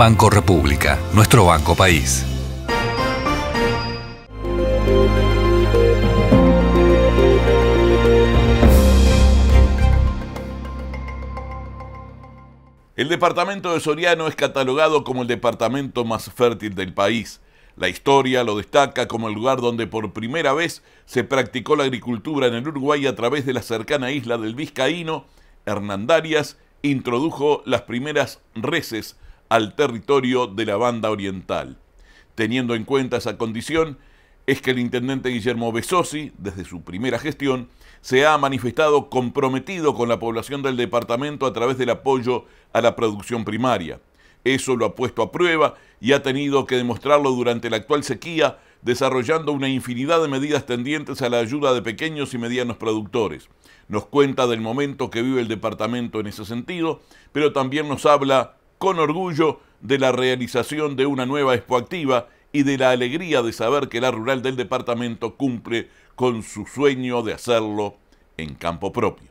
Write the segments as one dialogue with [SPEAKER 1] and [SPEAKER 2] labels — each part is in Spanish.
[SPEAKER 1] Banco República, nuestro Banco País.
[SPEAKER 2] El departamento de Soriano es catalogado como el departamento más fértil del país. La historia lo destaca como el lugar donde por primera vez se practicó la agricultura en el Uruguay a través de la cercana isla del Vizcaíno. Hernandarias introdujo las primeras reses al territorio de la banda oriental. Teniendo en cuenta esa condición, es que el intendente Guillermo Besosi, desde su primera gestión, se ha manifestado comprometido con la población del departamento a través del apoyo a la producción primaria. Eso lo ha puesto a prueba y ha tenido que demostrarlo durante la actual sequía, desarrollando una infinidad de medidas tendientes a la ayuda de pequeños y medianos productores. Nos cuenta del momento que vive el departamento en ese sentido, pero también nos habla con orgullo de la realización de una nueva expoactiva y de la alegría de saber que la rural del departamento cumple con su sueño de hacerlo en campo propio.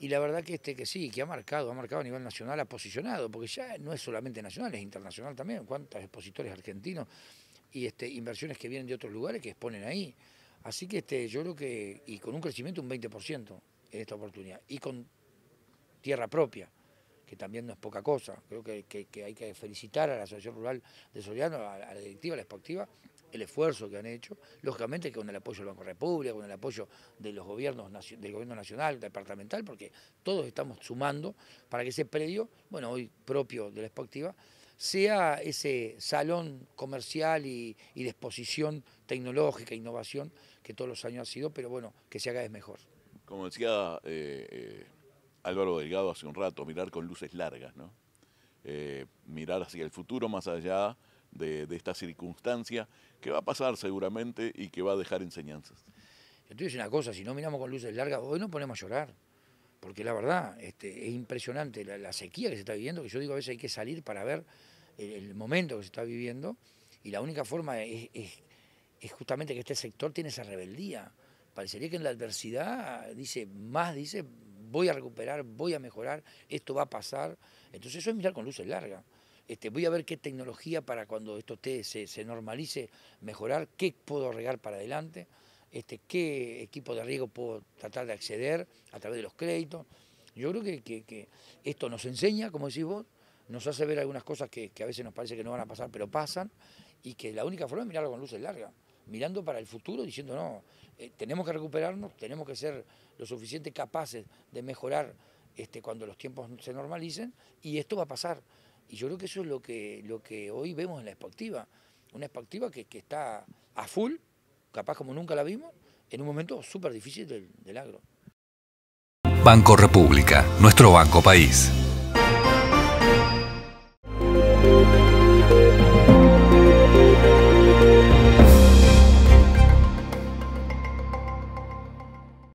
[SPEAKER 1] Y la verdad que este que sí, que ha marcado, ha marcado a nivel nacional, ha posicionado, porque ya no es solamente nacional, es internacional también, cuántos expositores argentinos y este, inversiones que vienen de otros lugares que exponen ahí. Así que este, yo creo que, y con un crecimiento un 20% en esta oportunidad, y con tierra propia, que también no es poca cosa. Creo que, hay que felicitar a la Asociación Rural de Soriano, a, la directiva, a la expoactiva, el esfuerzo que han hecho, lógicamente con el apoyo del Banco República, con el apoyo de los gobiernos del gobierno nacional, departamental, porque todos estamos sumando para que ese predio, bueno, hoy propio de la expoactiva, sea ese salón comercial y, de exposición tecnológica, innovación, que todos los años ha sido, pero bueno, que se haga es mejor.
[SPEAKER 2] Como decía eh, eh, Álvaro Delgado hace un rato, mirar con luces largas, ¿no? Eh, mirar hacia el futuro más allá de, esta circunstancia que va a pasar seguramente y que va a dejar enseñanzas. Yo te
[SPEAKER 1] una cosa, si no miramos con luces largas, hoy no ponemos a llorar, porque la verdad este, es impresionante la, sequía que se está viviendo, que yo digo a veces hay que salir para ver el, momento que se está viviendo y la única forma es, es justamente que este sector tiene esa rebeldía. Parecería que en la adversidad dice más, dice voy a recuperar, voy a mejorar, esto va a pasar. Entonces eso es mirar con luces largas. Este, voy a ver qué tecnología para cuando esto se, normalice, mejorar, qué puedo regar para adelante, este, qué equipo de riego puedo tratar de acceder a través de los créditos. Yo creo que, que, esto nos enseña, como decís vos, nos hace ver algunas cosas que, que, a veces nos parece que no van a pasar, pero pasan, y que la única forma es mirarlo con luces largas mirando para el futuro, diciendo, no, eh, tenemos que recuperarnos, tenemos que ser lo suficiente capaces de mejorar este, cuando los tiempos se normalicen, y esto va a pasar. Y yo creo que eso es lo que, lo que hoy vemos en la expectativa, una expectativa que, está a full, capaz como nunca la vimos, en un momento súper difícil del agro. Banco República, nuestro Banco País.